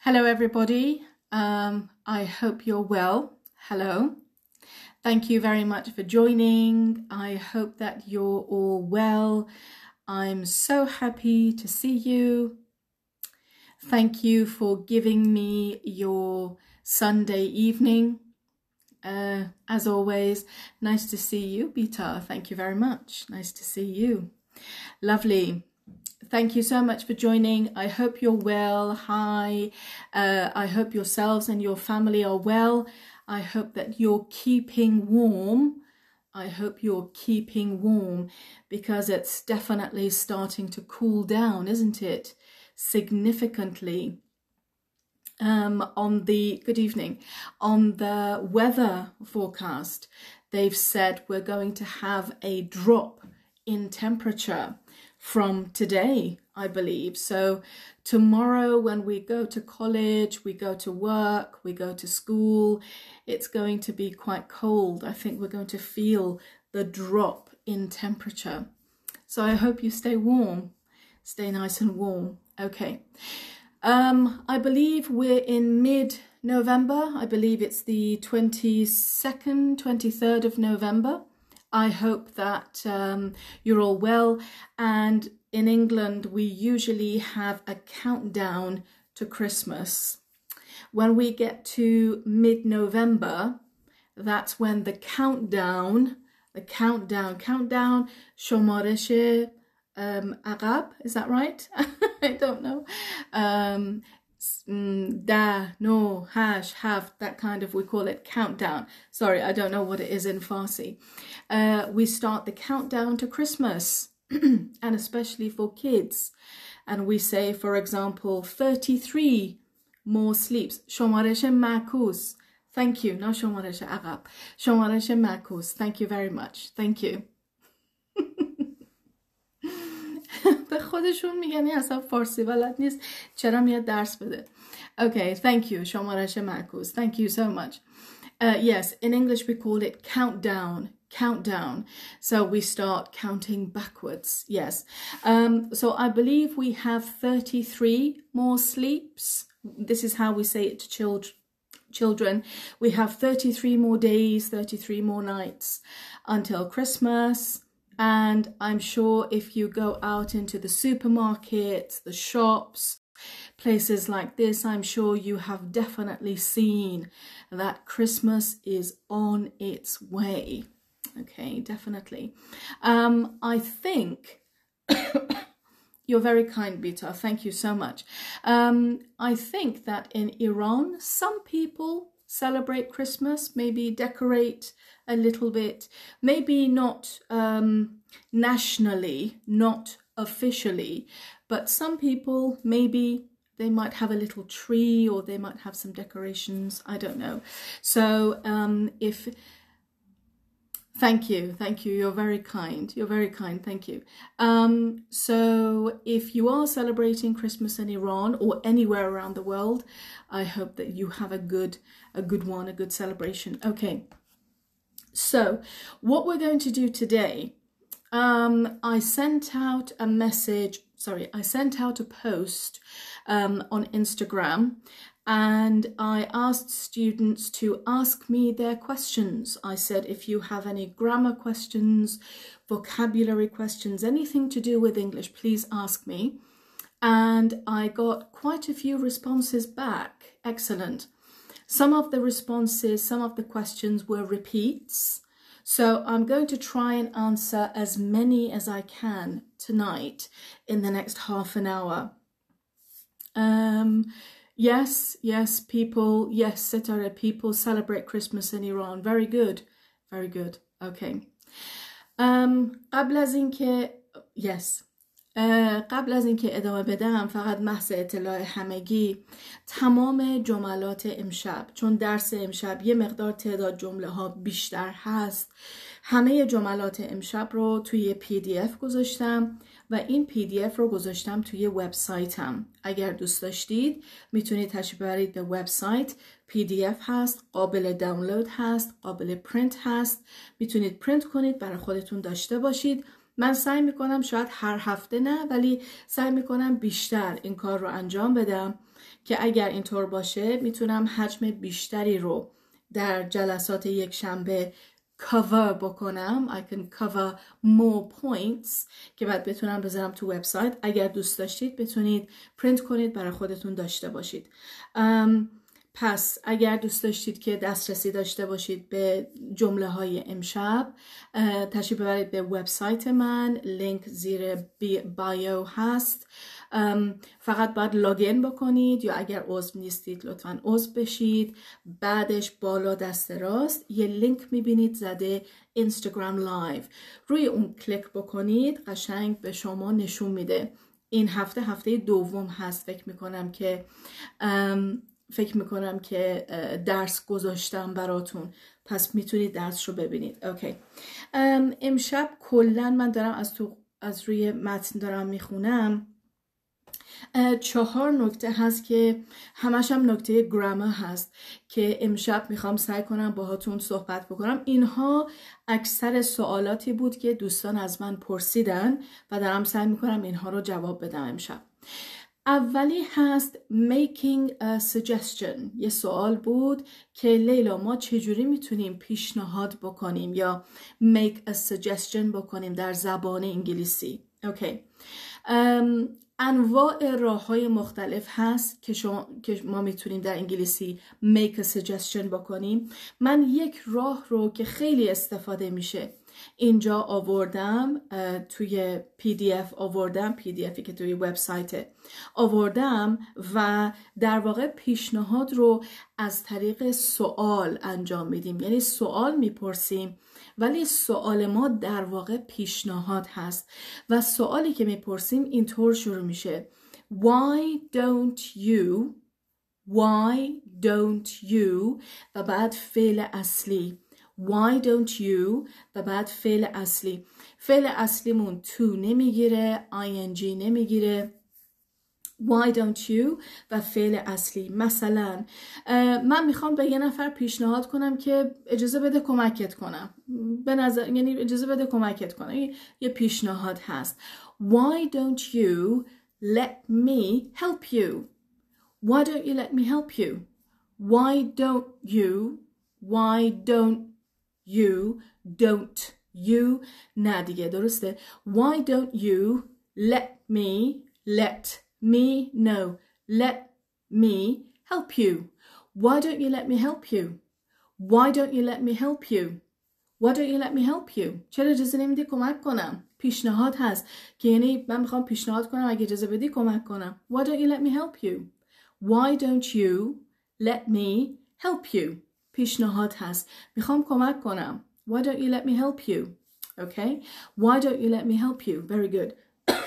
Hello, everybody. Um, I hope you're well. Hello. Thank you very much for joining. I hope that you're all well. I'm so happy to see you. Thank you for giving me your Sunday evening. Uh, as always, nice to see you, Bita. Thank you very much. Nice to see you. Lovely thank you so much for joining. I hope you're well. Hi. Uh, I hope yourselves and your family are well. I hope that you're keeping warm. I hope you're keeping warm because it's definitely starting to cool down, isn't it? Significantly. Um, on the good evening, on the weather forecast, they've said we're going to have a drop in temperature from today, I believe. So, tomorrow, when we go to college, we go to work, we go to school, it's going to be quite cold. I think we're going to feel the drop in temperature. So, I hope you stay warm, stay nice and warm. Okay. Um, I believe we're in mid November. I believe it's the 22nd, 23rd of November. I hope that um, you're all well. And in England, we usually have a countdown to Christmas. When we get to mid November, that's when the countdown, the countdown, countdown, شمارش um, Arab, is that right? I don't know. Um, Mm, da, no, hash, have, that kind of, we call it countdown. Sorry, I don't know what it is in Farsi. Uh, we start the countdown to Christmas, and especially for kids. And we say, for example, 33 more sleeps. شمارش معکوس. Thank you. Not شمارش عقب. شمارش معکوس. Thank you very much. Thank you. خودشون میگن این اصلا فارسی بلد نیست چرا میاد درس بده Okay, thank you. شمارش معکوس. Thank you so much. Uh, yes, in English we call it countdown. Countdown. So we start counting backwards. Yes. Um, so I believe we have 33 more sleeps. This is how we say it to children. Children, we have 33 more days, 33 more nights until Christmas. And I'm sure if you go out into the supermarkets, the shops, places like this, I'm sure you have definitely seen that Christmas is on its way. Okay, definitely. Um, I think You're very kind, Bita. Thank you so much. Um, I think that in Iran, some people celebrate Christmas, maybe decorate a little bit, maybe not um, nationally, not officially, but some people maybe they might have a little tree or they might have some decorations, I don't know. So um, if Thank you. Thank you. You're very kind. You're very kind. Thank you. Um, so, if you are celebrating Christmas in Iran or anywhere around the world, I hope that you have a good, a good one, a good celebration. Okay. So, what we're going to do today, um, I sent out a message. Sorry, I sent out a post um, on Instagram and I asked students to ask me their questions. I said, if you have any grammar questions, vocabulary questions, anything to do with English, please ask me. And I got quite a few responses back. Excellent. Some of the responses, some of the questions were repeats. So I'm going to try and answer as many as I can tonight in the next half an hour. Um, Yes, yes, people, yes, Setare people celebrate Christmas in Iran. Very good, very good. Okay. Um, قبل از اینکه yes. Uh, قبل از اینکه ادامه بدم فقط محض اطلاع همگی تمام جملات امشب چون درس امشب یه مقدار تعداد جمله ها بیشتر هست همه جملات امشب رو توی پی دی اف گذاشتم و این پی دی اف رو گذاشتم توی وبسایتم اگر دوست داشتید میتونید تشریف ببرید به وبسایت پی دی اف هست قابل دانلود هست قابل پرینت هست میتونید پرینت کنید برای خودتون داشته باشید من سعی میکنم شاید هر هفته نه ولی سعی میکنم بیشتر این کار رو انجام بدم که اگر اینطور باشه میتونم حجم بیشتری رو در جلسات یک شنبه cover بکنم I can cover more points که بعد بتونم بذارم تو وبسایت اگر دوست داشتید بتونید پرینت کنید برای خودتون داشته باشید um, پس اگر دوست داشتید که دسترسی داشته باشید به جمله های امشب تشریف ببرید به وبسایت من لینک زیر بایو هست فقط باید لاگین بکنید یا اگر عضو نیستید لطفا عضو بشید بعدش بالا دست راست یه لینک میبینید زده اینستاگرام لایو روی اون کلیک بکنید قشنگ به شما نشون میده این هفته هفته دوم هست فکر میکنم که فکر میکنم که درس گذاشتم براتون پس میتونید درس رو ببینید اوکی امشب کلا من دارم از تو از روی متن دارم میخونم چهار نکته هست که همش هم نکته گرامر هست که امشب میخوام سعی کنم باهاتون صحبت بکنم اینها اکثر سوالاتی بود که دوستان از من پرسیدن و دارم سعی میکنم اینها رو جواب بدم امشب اولی هست making a suggestion یه سوال بود که لیلا ما چجوری میتونیم پیشنهاد بکنیم یا make a suggestion بکنیم در زبان انگلیسی اوکی um, انواع راه های مختلف هست که, شما، که ما میتونیم در انگلیسی make a suggestion بکنیم من یک راه رو که خیلی استفاده میشه اینجا آوردم توی پی دی اف آوردم پی دی افی که توی وبسایت آوردم و در واقع پیشنهاد رو از طریق سوال انجام میدیم یعنی سوال میپرسیم ولی سوال ما در واقع پیشنهاد هست و سوالی که میپرسیم اینطور شروع میشه Why don't you Why don't you و بعد فعل اصلی why don't you و بعد فعل اصلی فعل اصلیمون to نمیگیره ing نمیگیره Why don't you و فعل اصلی مثلا من میخوام به یه نفر پیشنهاد کنم که اجازه بده کمکت کنم به نظر یعنی اجازه بده کمکت کنم یه پیشنهاد هست Why don't you let me help you Why don't you let me help you Why don't you Why don't you don't you نه دیگه درسته why don't you let me let me know let me help you why don't you let me help you why don't you let me help you why don't you let me help you چرا اجازه نمیدی کمک کنم پیشنهاد هست که یعنی من میخوام پیشنهاد کنم اگه اجازه بدی کمک کنم why don't you let me help you why don't you let me help you پیشنهاد هست میخوام کمک کنم Why don't you let me help you? Okay. Why don't you let me help you? Very good.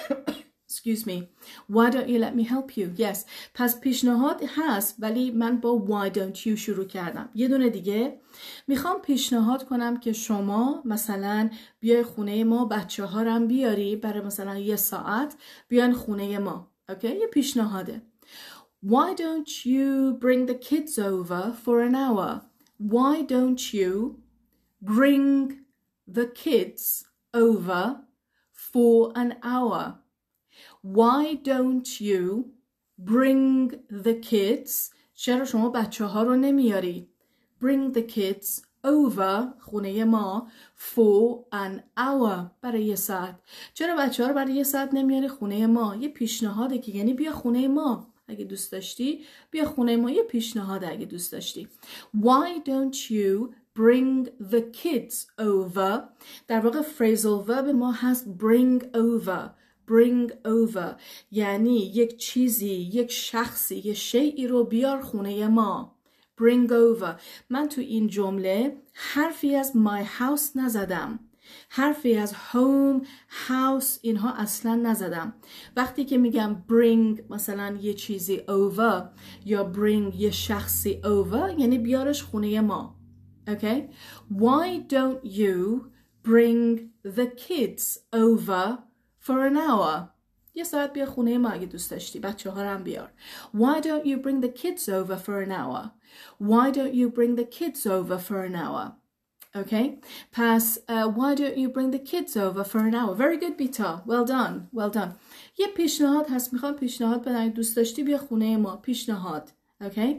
Excuse me. Why don't you let me help you? Yes. پس پیشنهاد هست ولی من با why don't you شروع کردم. یه دونه دیگه میخوام پیشنهاد کنم که شما مثلا بیای خونه ما بچه ها رم بیاری برای مثلا یه ساعت بیان خونه ما. Okay. یه پیشنهاده. Why don't you bring the kids over for an hour? why don't you bring the kids over for an hour? Why don't you bring the kids چرا شما بچه ها رو نمیاری؟ Bring the kids over خونه ما for an hour برای یه ساعت چرا بچه ها رو برای یه ساعت نمیاری خونه ما؟ یه پیشنهاده که یعنی بیا خونه ما اگه دوست داشتی بیا خونه ما یه پیشنهاد اگه دوست داشتی Why don't you bring the kids over در واقع فریزل verb ما هست bring over bring over یعنی یک چیزی یک شخصی یه شیعی رو بیار خونه ما bring over من تو این جمله حرفی از my house نزدم حرفی از home house اینها اصلا نزدم وقتی که میگم bring مثلا یه چیزی over یا bring یه شخصی over یعنی بیارش خونه ما okay why don't you bring the kids over for an hour یه ساعت بیا خونه ما اگه دوست داشتی بچه ها هم بیار Why don't you bring the kids over for an hour? Why don't you bring the kids over for an hour? Okay, pass, uh, why don't you bring the kids over for an hour? Very good, Bita. Well done, well done. یه پیشنهاد هست میخوام پیشنهاد بدم اگه دوست داشتی بیا خونه ما پیشنهاد Okay,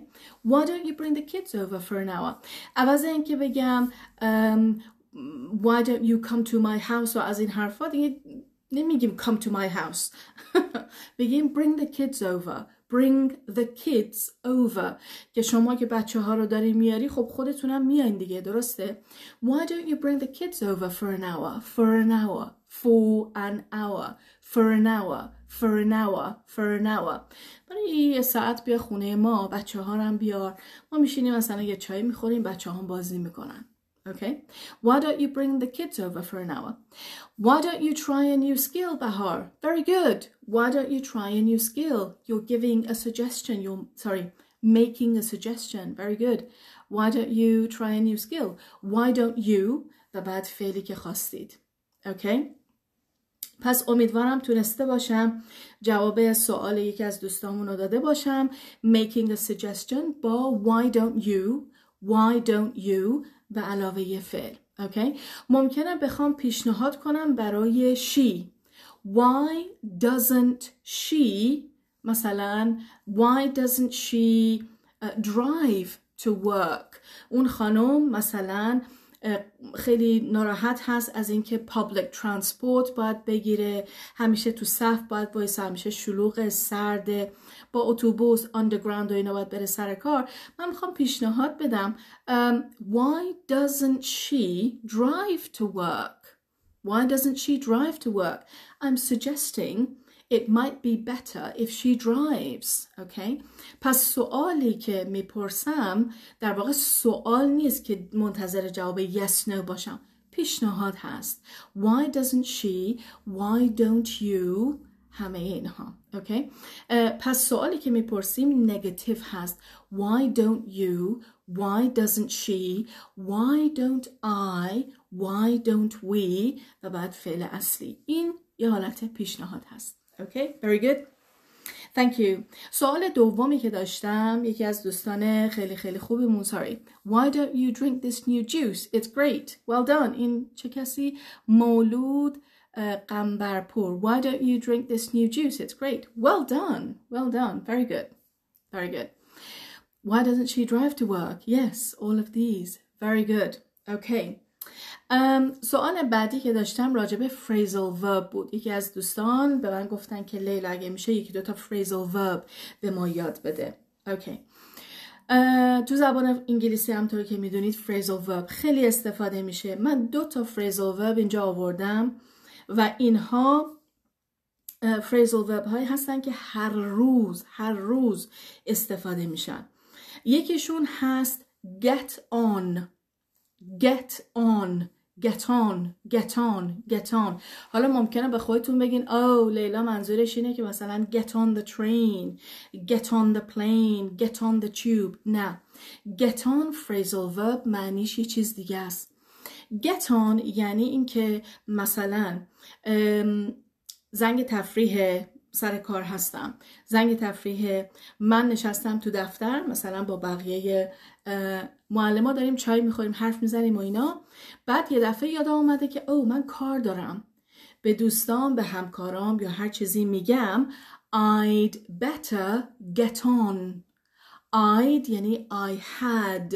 why don't you bring the kids over for an hour? عوض اینکه بگم um, why don't you come to my house و از این حرفا دیگه نمیگیم come to my house بگیم bring the kids over bring the kids over که شما که بچه ها رو داری میاری خب خودتونم میاین دیگه درسته why don't you bring the kids over for an hour for an hour for an hour for an hour for an hour for an hour برای یه ساعت بیا خونه ما بچه ها رو هم بیار ما میشینیم مثلا یه چای میخوریم بچه ها هم بازی میکنن Okay, why don't you bring the kids over for an hour? Why don't you try a new skill, Bahar? Very good. Why don't you try a new skill? You're giving a suggestion. You're, sorry, making a suggestion. Very good. Why don't you try a new skill? Why don't you و بعد فعلی که خواستید اوکی پس امیدوارم تونسته باشم جواب سوال یکی از دوستامون رو داده باشم making a suggestion با why don't you why don't you به علاوه فعل اوکی ممکنه بخوام پیشنهاد کنم برای شی. why doesn't she مثلا why doesn't she uh, drive to work اون خانم مثلا خیلی ناراحت هست از اینکه پابلیک ترانسپورت باید بگیره همیشه تو صف باید وایس همیشه شلوغ سرد با اتوبوس آندرگراند و اینا باید بره سر کار من میخوام پیشنهاد بدم why doesn't she drive to work why doesn't she drive to work I'm suggesting it might be better if she drives okay پس سوالی که میپرسم در واقع سوال نیست که منتظر جواب yes no باشم پیشنهاد هست why doesn't she why don't you همه اینها اوکی پس سوالی که میپرسیم نگاتیو هست why don't you why doesn't she why don't i why don't we و بعد فعل اصلی این یه حالت پیشنهاد هست Okay, very good. Thank you. سوال دومی که داشتم یکی از دوستان خیلی خیلی خوبمون Sorry. Why don't you drink this new juice? It's great. Well done. این چه کسی مولود قنبرپور Why don't you drink this new juice? It's great. Well done. Well done. Very good. Very good. Why doesn't she drive to work? Yes, all of these. Very good. Okay. سوال بعدی که داشتم راجبه فریزل ورب بود یکی از دوستان به من گفتن که لیلا اگه میشه یکی دوتا فریزل ورب به ما یاد بده اوکی تو زبان انگلیسی طور که میدونید فریزل ورب خیلی استفاده میشه من دو تا فریزل ورب اینجا آوردم و اینها فریزل ورب هایی هستن که هر روز هر روز استفاده میشن یکیشون هست get on get on get on get on get on حالا ممکنه به خودتون بگین او oh, لیلا منظورش اینه که مثلا get on the train get on the plane get on the tube نه get on phrasal verb معنیش یه چیز دیگه است get on یعنی اینکه مثلا زنگ تفریح سر کار هستم زنگ تفریح من نشستم تو دفتر مثلا با بقیه ها داریم چای میخوریم حرف میزنیم و اینا بعد یه دفعه یادم اومده که او من کار دارم به دوستان به همکارام یا هر چیزی میگم I'd better get on I'd یعنی I had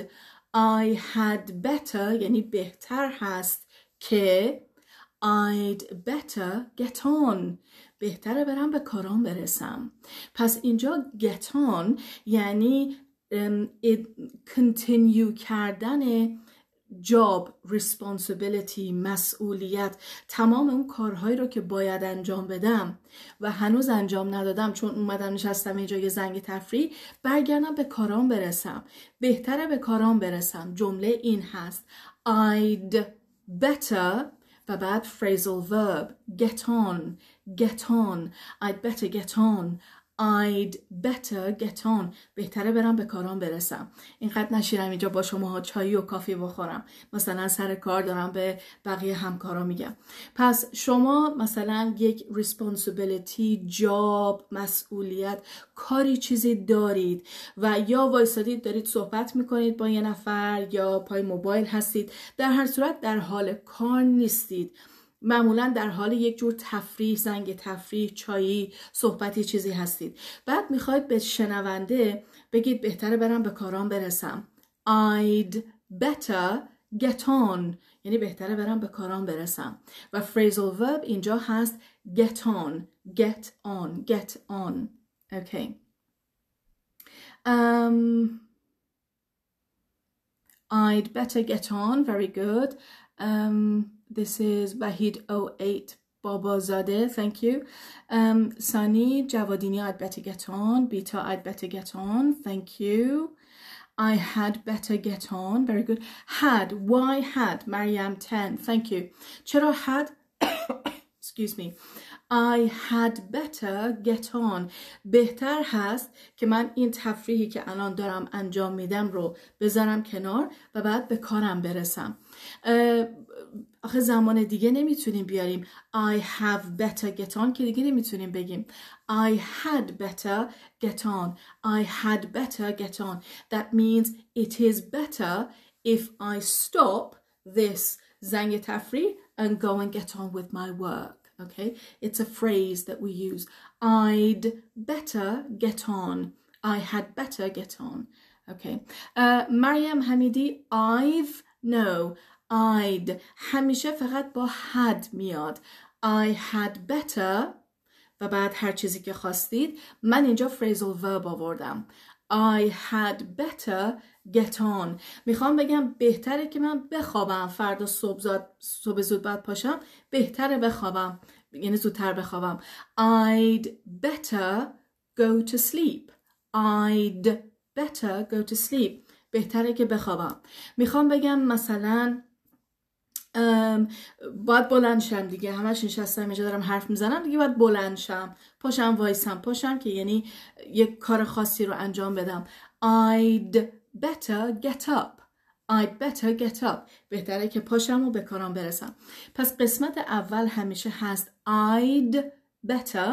I had better یعنی بهتر هست که I'd better get on بهتره برم به کارام برسم پس اینجا گتان یعنی کنتینیو کردن جاب ریسپانسیبلیتی مسئولیت تمام اون کارهایی رو که باید انجام بدم و هنوز انجام ندادم چون اومدم نشستم اینجا یه زنگ تفریح برگردم به کارام برسم بهتره به کارام برسم جمله این هست I'd better the bad phrasal verb, get on, get on, I'd better get on, I'd better get on بهتره برم به کارام برسم اینقدر نشیرم اینجا با شما چایی و کافی بخورم مثلا سر کار دارم به بقیه همکارا میگم پس شما مثلا یک responsibility, job, مسئولیت کاری چیزی دارید و یا وایستادید دارید صحبت میکنید با یه نفر یا پای موبایل هستید در هر صورت در حال کار نیستید معمولا در حال یک جور تفریح زنگ تفریح چایی صحبتی چیزی هستید بعد میخواید به شنونده بگید بهتره برم به کاران برسم I'd better get on یعنی بهتره برم به کاران برسم و phrasal verb اینجا هست get on get on get on okay um, I'd better get on very good um, this is Bahid 08 Zadeh. thank you. Um, Sani Javadini, I'd better get on. Beta, I'd better get on. Thank you. I had better get on. Very good. Had. Why had? Mariam 10. Thank you. Chera had. Excuse me. I had better get on. بهتر هست که من این تفریحی که الان دارم انجام میدم رو بذارم کنار و بعد به کارم برسم. آخه زمان دیگه نمیتونیم بیاریم I have better get on که دیگه نمیتونیم بگیم I had better get on I had better get on That means it is better if I stop this زنگ تفریح and go and get on with my work okay it's a phrase that we use i'd better get on i had better get on okay uh, mariam hamidi i've no I'd همیشه فقط با had میاد I had better و بعد هر چیزی که خواستید من اینجا phrasal verb آوردم I had better get on میخوام بگم بهتره که من بخوابم فردا صبح, زاد، صبح زود بعد پاشم بهتره بخوابم یعنی زودتر بخوابم I'd better go to sleep I'd better go to sleep بهتره که بخوابم میخوام بگم مثلا باید بلند شم دیگه همش نشستم اینجا دارم حرف میزنم دیگه باید بلند شم پاشم وایسم پاشم که یعنی یک کار خاصی رو انجام بدم I'd better get up I'd better get up بهتره که پاشم و به کارم برسم پس قسمت اول همیشه هست I'd better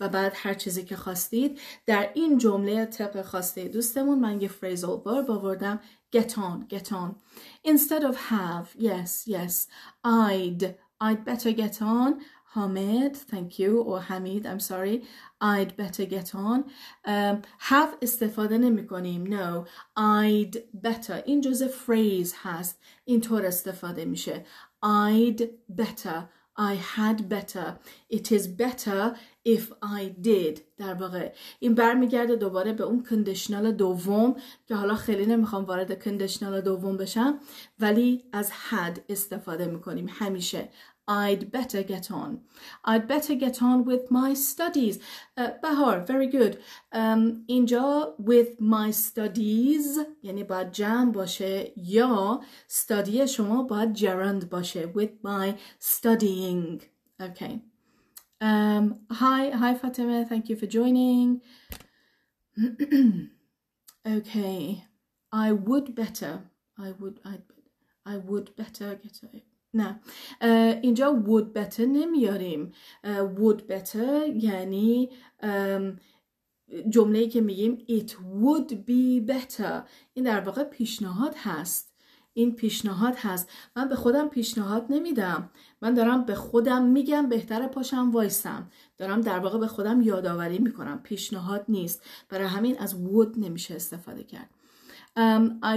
و بعد هر چیزی که خواستید در این جمله طبق خواسته دوستمون من یه فریزل بار آوردم get on, get on. Instead of have, yes, yes, I'd, I'd better get on. Hamid, thank you, or Hamid, I'm sorry. I'd better get on. Um, have استفاده نمی کنیم. No, I'd better. این جز phrase هست. اینطور استفاده میشه. I'd better. I had better It is better if I did در واقع این برمیگرده دوباره به اون کندیشنال دوم که حالا خیلی نمیخوام وارد کندیشنال دوم بشم ولی از had استفاده میکنیم همیشه I'd better get on. I'd better get on with my studies. Uh, bahar, very good. Um, اینجا with my studies یعنی باید جمع باشه یا study شما باید جرند باشه with my studying. Okay. Um, hi, hi Fatima, thank you for joining. okay. I would better. I would, I, I would better get it. نه اینجا would better نمیاریم would better یعنی جمله که میگیم it would be better این در واقع پیشنهاد هست این پیشنهاد هست من به خودم پیشنهاد نمیدم من دارم به خودم میگم بهتر پاشم وایسم دارم در واقع به خودم یادآوری میکنم پیشنهاد نیست برای همین از would نمیشه استفاده کرد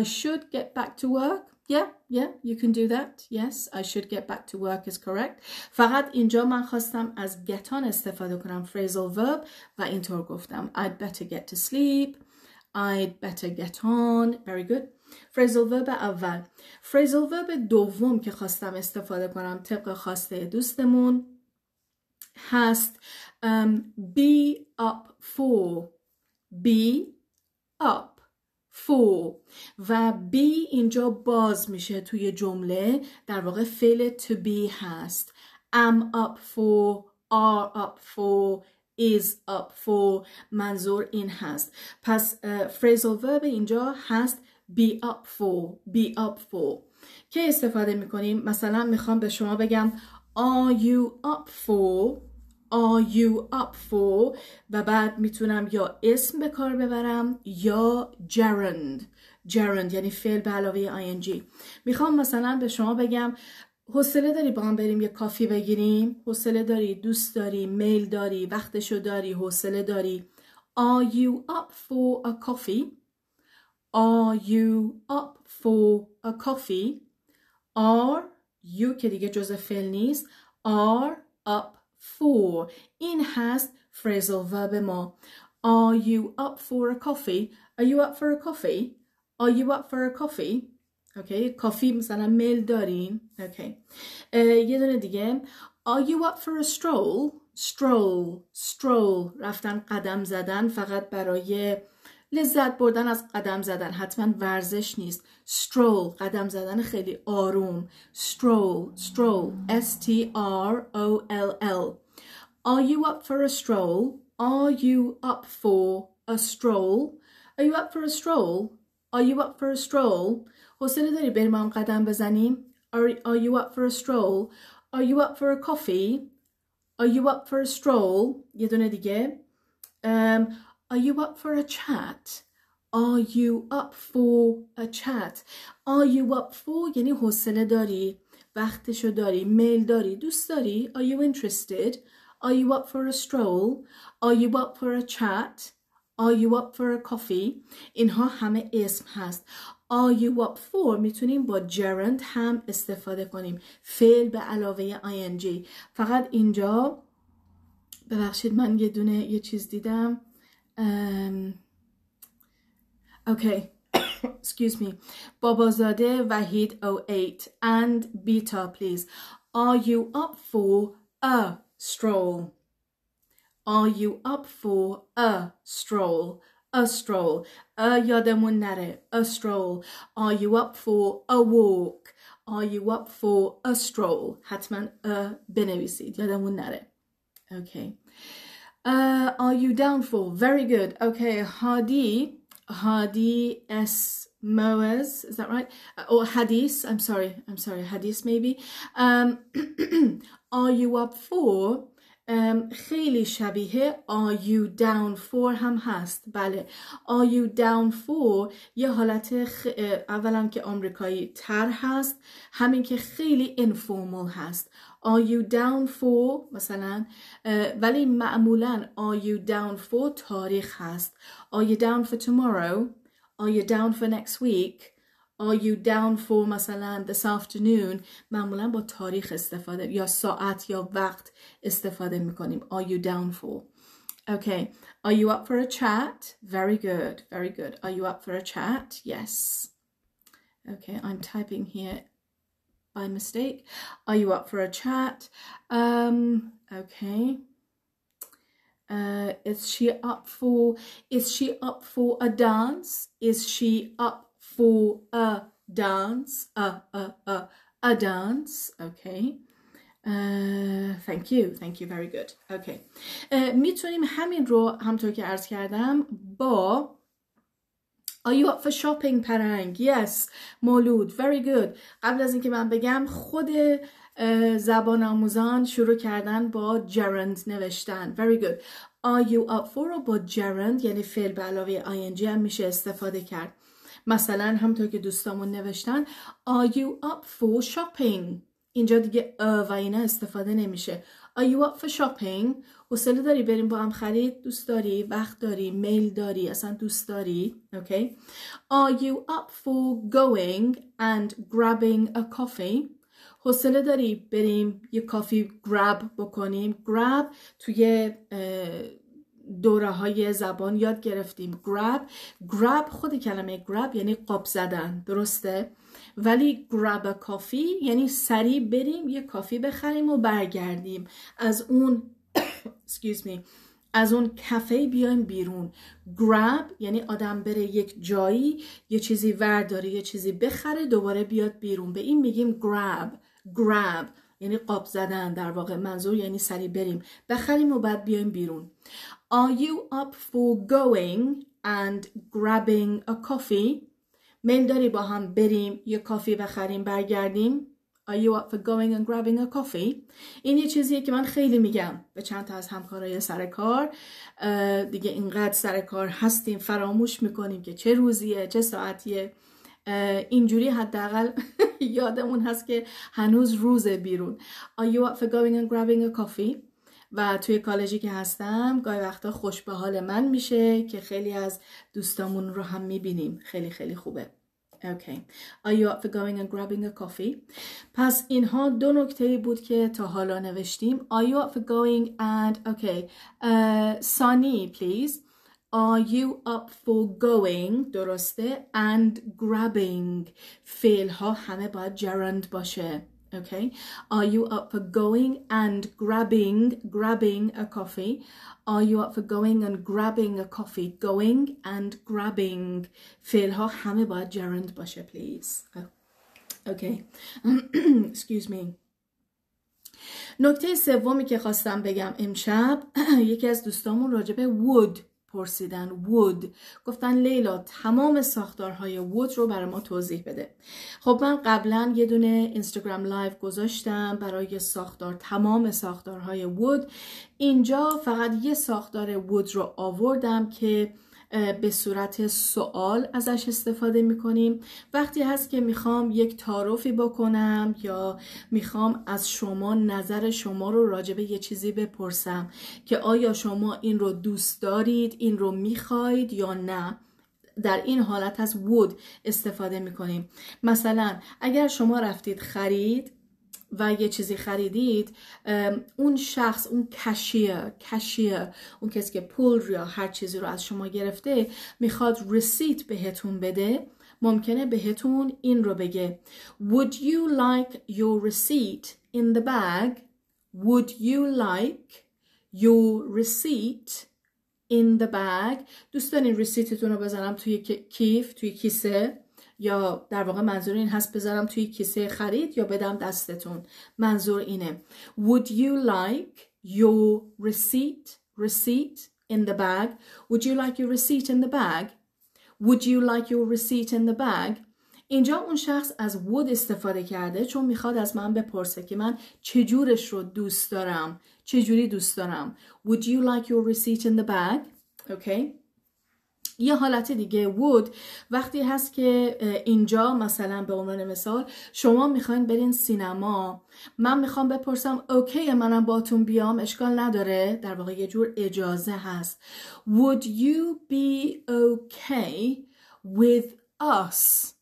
I should get back to work Yeah, yeah, you can do that. Yes, I should get back to work is correct. فقط اینجا من خواستم از get on استفاده کنم phrasal verb و اینطور گفتم I'd better get to sleep. I'd better get on. Very good. Phrasal verb اول er Phrasal verb دوم که خواستم استفاده کنم طبق خواسته دوستمون هست um, be up for be up for و be اینجا باز میشه توی جمله در واقع فعل to be هست am up for are up for is up for منظور این هست پس phrasal verb اینجا هست be up for be up for که استفاده میکنیم مثلا میخوام به شما بگم are you up for are you up for و بعد میتونم یا اسم به کار ببرم یا gerund gerund یعنی فعل به علاوه ing میخوام مثلا به شما بگم حوصله داری با هم بریم یه کافی بگیریم حوصله داری دوست داری میل داری وقتشو داری حوصله داری Are you up for a coffee? Are you up for a coffee? Are you که دیگه جزء فعل نیست Are up 4. has phrasal verb more. Are you up for a coffee? Are you up for a coffee? Are you up for a coffee? Okay, coffee مثلا میل داریم اوکی یه دونه دیگه Are you up for a stroll? Stroll, stroll رفتن قدم زدن فقط برای لذت بردن از قدم زدن حتما ورزش نیست stroll قدم زدن خیلی آروم stroll stroll S T R O L L Are you up for a stroll? Are you up for a stroll? Are you up for a stroll? Are you up for a stroll? حوصله داری بریم هم قدم بزنیم؟ Are, you up for a stroll? Are you up for a coffee? Are you up for a stroll? یه دونه دیگه Are you up for a chat? Are you up for a chat? Are you up for یعنی حوصله داری؟ وقتشو داری؟ میل داری؟ دوست داری؟ Are you interested? Are you up for a stroll? Are you up for a chat? Are you up for a coffee? اینها همه اسم هست. Are you up for میتونیم با gerund هم استفاده کنیم. فعل به علاوه ing. فقط اینجا ببخشید من یه دونه یه چیز دیدم um, okay excuse me Bobozadeh Vahid 08 and Beta please are you up for a stroll are you up for a stroll a stroll a yadamun nare a stroll are you up for a walk are you up for a stroll Hatman a benevisi. یادمون نره okay uh, are you down for? Very good. Okay, Hadi, Hadi S. Moaz, is that right? Uh, or Hadis, I'm sorry, I'm sorry, Hadis maybe. Um, are you up for خیلی شبیه Are you down for هم هست بله Are you down for یه حالت خ... اولا که آمریکایی تر هست همین که خیلی informal هست Are you down for مثلا ولی معمولا Are you down for تاریخ هست Are you down for tomorrow Are you down for next week Are you down for مثلا this afternoon معمولا با تاریخ استفاده یا ساعت یا وقت استفاده میکنیم Are you down for Okay Are you up for a chat? Very good Very good Are you up for a chat? Yes Okay I'm typing here by mistake Are you up for a chat? Um, okay uh, is she up for is she up for a dance is she up for a dance, a, a, a, a dance, okay. Uh, thank you, thank you, very good. Okay. میتونیم همین رو همطور که عرض کردم با Are you up for shopping پرنگ؟ Yes. مولود. Very good. قبل از اینکه من بگم خود زبان آموزان شروع کردن با gerund نوشتن. Very good. Are you up for با gerund یعنی فعل به علاوه ing هم میشه استفاده کرد. مثلا همطور که دوستامون نوشتن Are you up for shopping? اینجا دیگه و اینا استفاده نمیشه Are you up for shopping? حوصله داری بریم با هم خرید دوست داری وقت داری میل داری اصلا دوست داری okay. Are you up for going and grabbing a coffee? حوصله داری بریم یه کافی گراب بکنیم گراب توی دوره های زبان یاد گرفتیم grab grab خود کلمه grab یعنی قاب زدن درسته ولی grab کافی یعنی سریع بریم یه کافی بخریم و برگردیم از اون از اون کفه بیایم بیرون grab یعنی آدم بره یک جایی یه چیزی ورداره یه چیزی بخره دوباره بیاد بیرون به این میگیم grab grab یعنی قاب زدن در واقع منظور یعنی سریع بریم بخریم و بعد بیایم بیرون Are you up for going and grabbing a coffee? میل داری با هم بریم یه کافی و بخریم برگردیم؟ Are you up for going and grabbing a coffee? این یه چیزیه که من خیلی میگم به چند تا از همکارای سر کار دیگه اینقدر سر کار هستیم فراموش میکنیم که چه روزیه چه ساعتیه اینجوری حداقل یادمون هست که هنوز روزه بیرون Are you up for going and grabbing a coffee? و توی کالجی که هستم گاهی وقتا خوش به حال من میشه که خیلی از دوستامون رو هم میبینیم خیلی خیلی خوبه Okay. Are you up for going and grabbing a coffee? پس اینها دو نکته بود که تا حالا نوشتیم. Are you up for going and okay. Uh, Sunny, please. Are you up for going درسته and grabbing فعل ها همه باید جرند باشه. okay are you up for going and grabbing grabbing a coffee are you up for going and grabbing a coffee going and grabbing فعلها همه باید gerund باشه please oh, okay excuse me نکته سومی که خواستم بگم امشب یکی از دوستامون راجبه would پرسیدن وود گفتن لیلا تمام ساختارهای وود رو برای ما توضیح بده خب من قبلا یه دونه اینستاگرام لایو گذاشتم برای ساختار تمام ساختارهای وود اینجا فقط یه ساختار وود رو آوردم که به صورت سوال ازش استفاده میکنیم وقتی هست که میخوام یک تعارفی بکنم یا میخوام از شما نظر شما رو راجبه یه چیزی بپرسم که آیا شما این رو دوست دارید این رو میخواید یا نه در این حالت از would استفاده میکنیم مثلا اگر شما رفتید خرید و یه چیزی خریدید اون شخص اون کشیر کشیر اون کسی که پول یا هر چیزی رو از شما گرفته میخواد رسید بهتون بده ممکنه بهتون این رو بگه Would you like your receipt in the bag? Would you like your receipt in the bag دوست دارین رو بزنم توی کیف توی کیسه یا در واقع منظور این هست بذارم توی کیسه خرید یا بدم دستتون منظور اینه Would you like your receipt receipt in the bag Would you like your receipt in the bag Would you like your receipt in the bag اینجا اون شخص از would استفاده کرده چون میخواد از من بپرسه که من چجورش رو دوست دارم چجوری دوست دارم Would you like your receipt in the bag Okay یه حالت دیگه وود وقتی هست که اینجا مثلا به عنوان مثال شما میخواین برین سینما من میخوام بپرسم اوکی منم باتون بیام اشکال نداره در واقع یه جور اجازه هست Would you be okay with us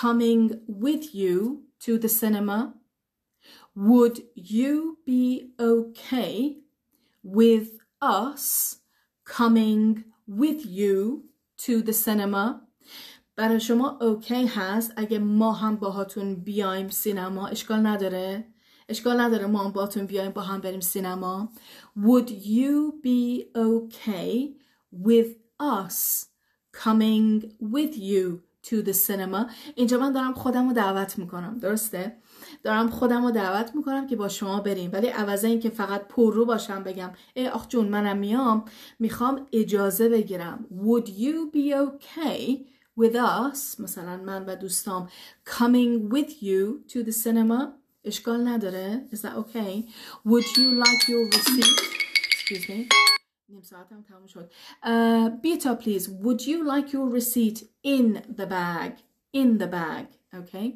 coming with you to the cinema? Would you be okay with us coming with you to the cinema برای شما اوکی هست اگه ما هم باهاتون بیایم سینما اشکال نداره اشکال نداره ما هم باهاتون بیایم با هم بریم سینما would you be okay with us coming with you to the cinema اینجا من دارم خودم رو دعوت میکنم درسته دارم خودم رو دعوت میکنم که با شما بریم ولی عوض که فقط پر رو باشم بگم ای آخ جون منم میام میخوام اجازه بگیرم would you be okay with us مثلا من و دوستام coming with you to the cinema اشکال نداره is that okay would you like your receipt excuse me نیم ساعتم تموم شد uh, بیتا please would you like your receipt in the bag in the bag okay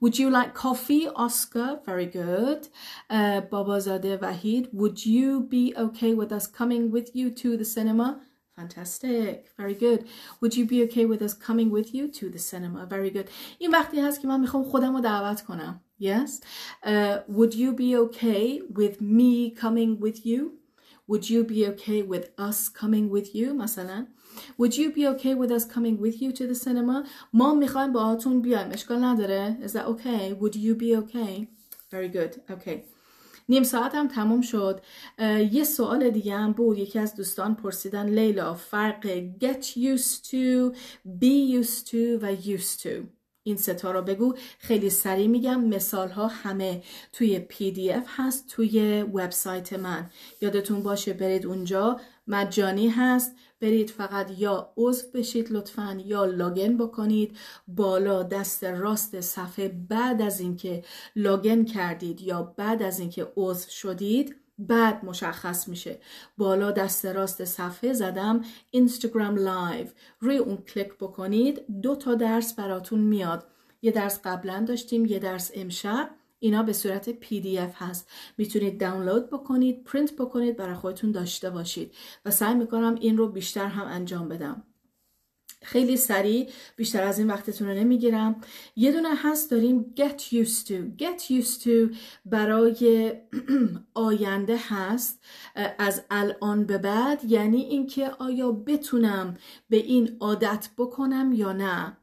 Would you like coffee? Oscar, very good. Uh, Baba Zadeh Vahid, would you be okay with us coming with you to the cinema? Fantastic. Very good. Would you be okay with us coming with you to the cinema? Very good. این وقتی هست که من میخوام خودم رو دعوت کنم. Yes. Uh, would you be okay with me coming with you? Would you be okay with us coming with you مثلا Would you be okay with us coming with you to the cinema ما میخوایم باهاتون بیایم اشکال نداره Is that okay Would you be okay Very good Okay نیم ساعت هم تموم شد یه سوال دیگه هم بود یکی از دوستان پرسیدن لیلا فرق get used to be used to و used to این ستا رو بگو خیلی سریع میگم مثال ها همه توی پی دی اف هست توی وبسایت من یادتون باشه برید اونجا مجانی هست برید فقط یا عضو بشید لطفا یا لاگن بکنید بالا دست راست صفحه بعد از اینکه لاگن کردید یا بعد از اینکه عضو شدید بعد مشخص میشه بالا دست راست صفحه زدم اینستاگرام لایو روی اون کلیک بکنید دو تا درس براتون میاد یه درس قبلا داشتیم یه درس امشب اینا به صورت پی دی اف هست میتونید دانلود بکنید پرینت بکنید برای خودتون داشته باشید و سعی میکنم این رو بیشتر هم انجام بدم خیلی سریع بیشتر از این وقتتون رو نمیگیرم یه دونه هست داریم get used to get used to برای آینده هست از الان به بعد یعنی اینکه آیا بتونم به این عادت بکنم یا نه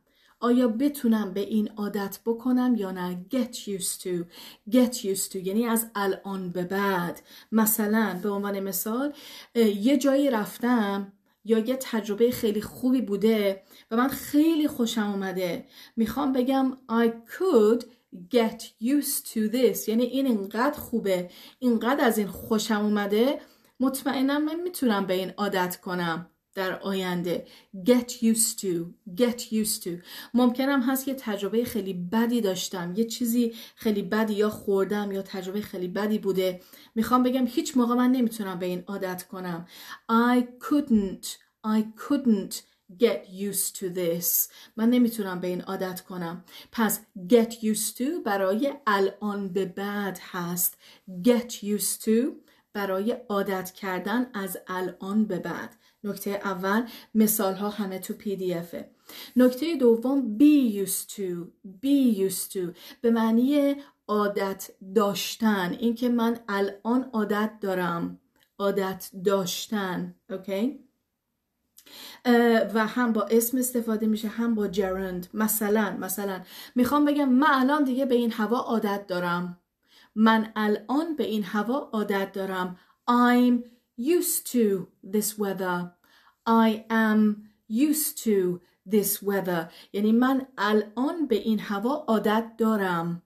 آیا بتونم به این عادت بکنم یا نه get used to get used to یعنی از الان به بعد مثلا به عنوان مثال یه جایی رفتم یا یه تجربه خیلی خوبی بوده و من خیلی خوشم اومده میخوام بگم I could get used to this یعنی این اینقدر خوبه اینقدر از این خوشم اومده مطمئنم من میتونم به این عادت کنم در آینده get used to get used to ممکنم هست که تجربه خیلی بدی داشتم یه چیزی خیلی بدی یا خوردم یا تجربه خیلی بدی بوده میخوام بگم هیچ موقع من نمیتونم به این عادت کنم I couldn't I couldn't get used to this من نمیتونم به این عادت کنم پس get used to برای الان به بعد هست get used to برای عادت کردن از الان به بعد نکته اول مثال ها همه تو پی دی افه. نکته دوم be used to be used to به معنی عادت داشتن اینکه من الان عادت دارم عادت داشتن اوکی و هم با اسم استفاده میشه هم با جرند مثلا مثلا میخوام بگم من الان دیگه به این هوا عادت دارم من الان به این هوا عادت دارم I'm used to this weather I am used to this weather یعنی من الان به این هوا عادت دارم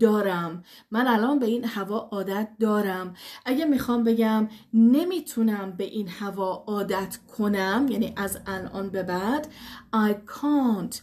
دارم من الان به این هوا عادت دارم اگه میخوام بگم نمیتونم به این هوا عادت کنم یعنی از الان به بعد I can't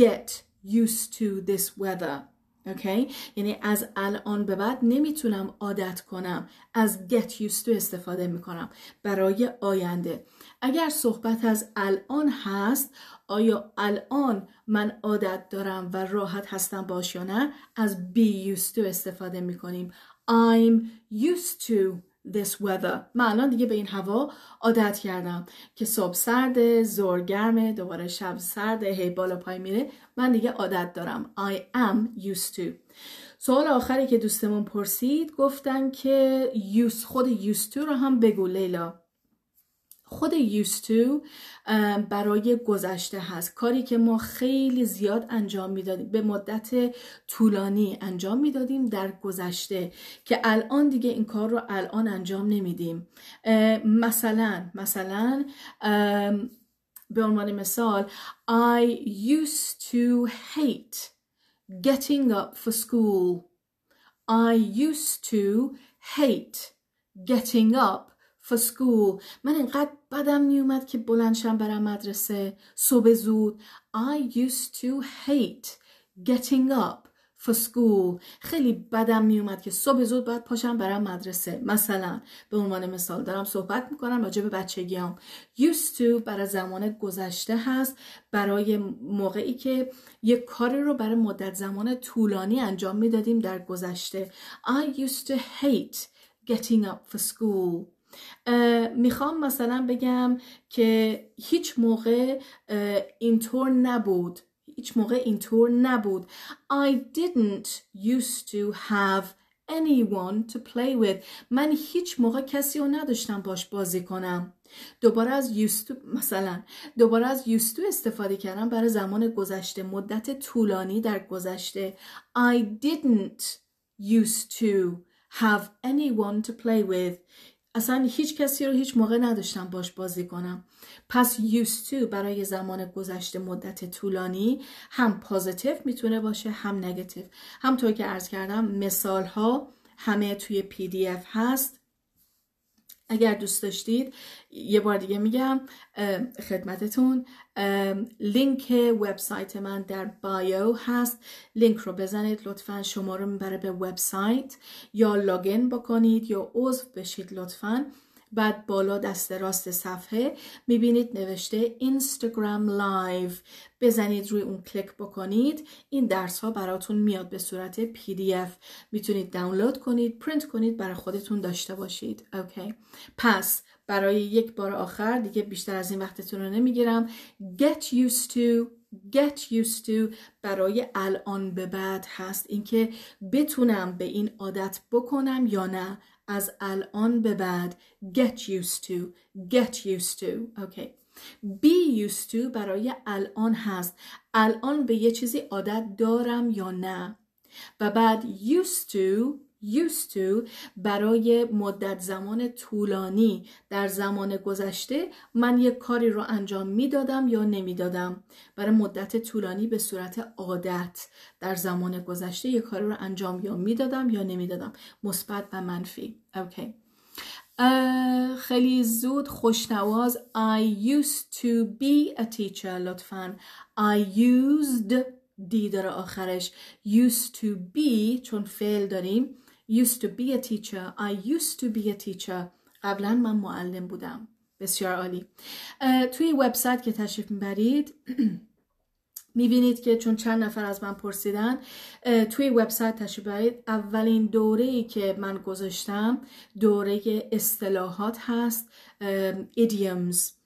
get used to this weather اوکی یعنی از الان به بعد نمیتونم عادت کنم از get used to استفاده میکنم برای آینده اگر صحبت از الان هست آیا الان من عادت دارم و راحت هستم باش یا نه از be used to استفاده میکنیم I'm used to this weather من الان دیگه به این هوا عادت کردم که صبح سرد زور گرمه دوباره شب سرد هی بالا پای میره من دیگه عادت دارم I am used to سوال آخری که دوستمون پرسید گفتن که خود used to رو هم بگو لیلا خود used to برای گذشته هست کاری که ما خیلی زیاد انجام میدادیم به مدت طولانی انجام میدادیم در گذشته که الان دیگه این کار رو الان انجام نمیدیم مثلا مثلا به عنوان مثال I used to hate getting up for school I used to hate getting up for school من اینقدر بدم میومد که بلندشم برم مدرسه صبح زود I used to hate getting up for school خیلی بدم میومد که صبح زود باید پاشم برم مدرسه مثلا به عنوان مثال دارم صحبت میکنم راجع به بچگیام used to برای زمان گذشته هست برای موقعی که یک کار رو برای مدت زمان طولانی انجام میدادیم در گذشته I used to hate getting up for school میخوام مثلا بگم که هیچ موقع اینطور نبود هیچ موقع اینطور نبود I didn't used to have anyone to play with من هیچ موقع کسی رو نداشتم باش بازی کنم دوباره از used مثلا دوباره از used to استفاده کردم برای زمان گذشته مدت طولانی در گذشته I didn't used to have anyone to play with اصلا هیچ کسی رو هیچ موقع نداشتم باش بازی کنم پس used to برای زمان گذشته مدت طولانی هم پازیتیو میتونه باشه هم نگتیو همطور که عرض کردم مثال ها همه توی پی دی اف هست اگر دوست داشتید یه بار دیگه میگم خدمتتون لینک وبسایت من در بایو هست لینک رو بزنید لطفا شما رو میبره به وبسایت یا لاگین بکنید یا عضو بشید لطفا بعد بالا دست راست صفحه میبینید نوشته اینستاگرام لایو بزنید روی اون کلیک بکنید این درس ها براتون میاد به صورت پی دی اف میتونید دانلود کنید پرینت کنید برای خودتون داشته باشید اوکی پس برای یک بار آخر دیگه بیشتر از این وقتتون رو نمیگیرم get used to get used to برای الان به بعد هست اینکه بتونم به این عادت بکنم یا نه از الان به بعد get used to get used to okay. be used to برای الان هست الان به یه چیزی عادت دارم یا نه و بعد used to used to برای مدت زمان طولانی در زمان گذشته من یک کاری رو انجام میدادم یا نمیدادم برای مدت طولانی به صورت عادت در زمان گذشته یک کاری رو انجام یا میدادم یا نمیدادم مثبت و منفی اوکی uh, خیلی زود خوشنواز I used to be a teacher لطفا I used دی داره آخرش used to be چون فعل داریم used to be a teacher I used to be a teacher قبلا من معلم بودم بسیار عالی توی وبسایت که تشریف میبرید میبینید که چون چند نفر از من پرسیدن توی وبسایت تشریف برید اولین دوره ای که من گذاشتم دوره اصطلاحات هست idioms.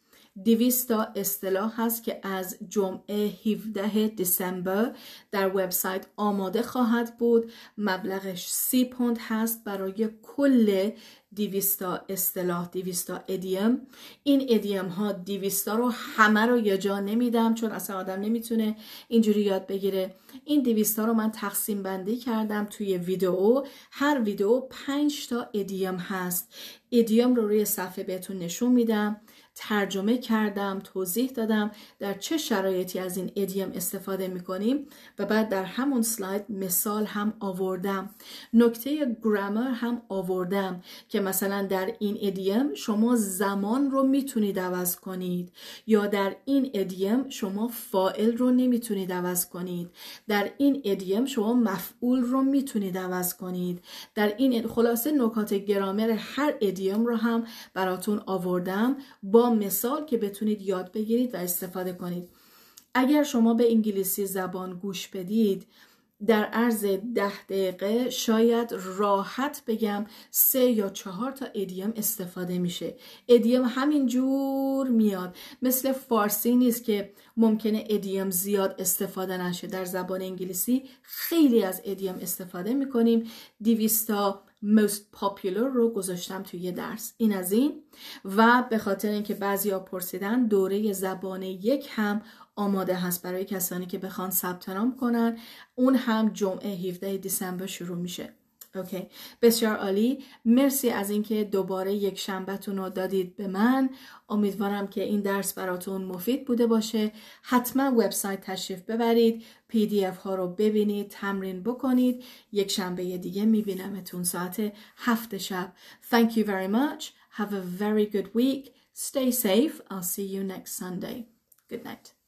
دویستا اصطلاح هست که از جمعه 17 دسامبر در وبسایت آماده خواهد بود مبلغش سی پوند هست برای کل دیویستا اصطلاح دیویستا ادیم این ادیم ها دیویستا رو همه رو یه جا نمیدم چون اصلا آدم نمیتونه اینجوری یاد بگیره این دیویستا رو من تقسیم بندی کردم توی ویدیو هر ویدیو پنج تا ادیم هست ادیم رو روی صفحه بهتون نشون میدم ترجمه کردم توضیح دادم در چه شرایطی از این ادیم استفاده می کنیم و بعد در همون سلاید مثال هم آوردم نکته گرامر هم آوردم که مثلا در این ایدیم شما زمان رو میتونید عوض کنید یا در این ادیم شما فائل رو نمیتونید عوض کنید در این ادیم شما مفعول رو میتونید عوض کنید در این خلاصه نکات گرامر هر ادیم رو هم براتون آوردم با مثال که بتونید یاد بگیرید و استفاده کنید اگر شما به انگلیسی زبان گوش بدید در عرض ده دقیقه شاید راحت بگم سه یا چهار تا ادیم استفاده میشه ادیم همین جور میاد مثل فارسی نیست که ممکنه ادیم زیاد استفاده نشه در زبان انگلیسی خیلی از ادیم استفاده میکنیم دیویستا most popular رو گذاشتم توی یه درس این از این و به خاطر اینکه ها پرسیدن دوره زبان یک هم آماده هست برای کسانی که بخوان ثبت نام کنن اون هم جمعه 17 دسامبر شروع میشه اوکی بسیار عالی مرسی از اینکه دوباره یک شنبهتون رو دادید به من امیدوارم که این درس براتون مفید بوده باشه حتما وبسایت تشریف ببرید پی دی اف ها رو ببینید تمرین بکنید یک شنبه دیگه میبینمتون ساعت هفت شب Thank you very much Have a very good week Stay safe I'll see you next Sunday Good night